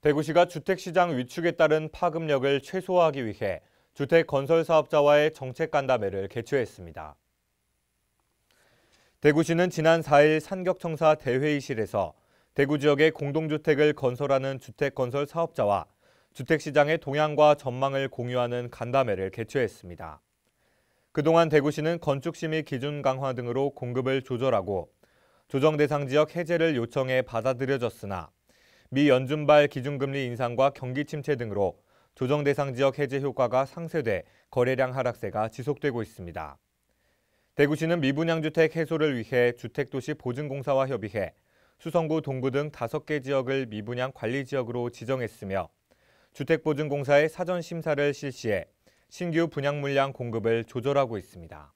대구시가 주택시장 위축에 따른 파급력을 최소화하기 위해 주택 건설 사업자와의 정책 간담회를 개최했습니다. 대구시는 지난 4일 산격청사 대회의실에서 대구 지역의 공동주택을 건설하는 주택 건설 사업자와 주택시장의 동향과 전망을 공유하는 간담회를 개최했습니다. 그동안 대구시는 건축심의 기준 강화 등으로 공급을 조절하고 조정 대상 지역 해제를 요청해 받아들여졌으나 미 연준발 기준금리 인상과 경기 침체 등으로 조정 대상 지역 해제 효과가 상쇄돼 거래량 하락세가 지속되고 있습니다. 대구시는 미분양주택 해소를 위해 주택도시 보증공사와 협의해 수성구 동구 등 5개 지역을 미분양 관리 지역으로 지정했으며 주택보증공사의 사전 심사를 실시해 신규 분양 물량 공급을 조절하고 있습니다.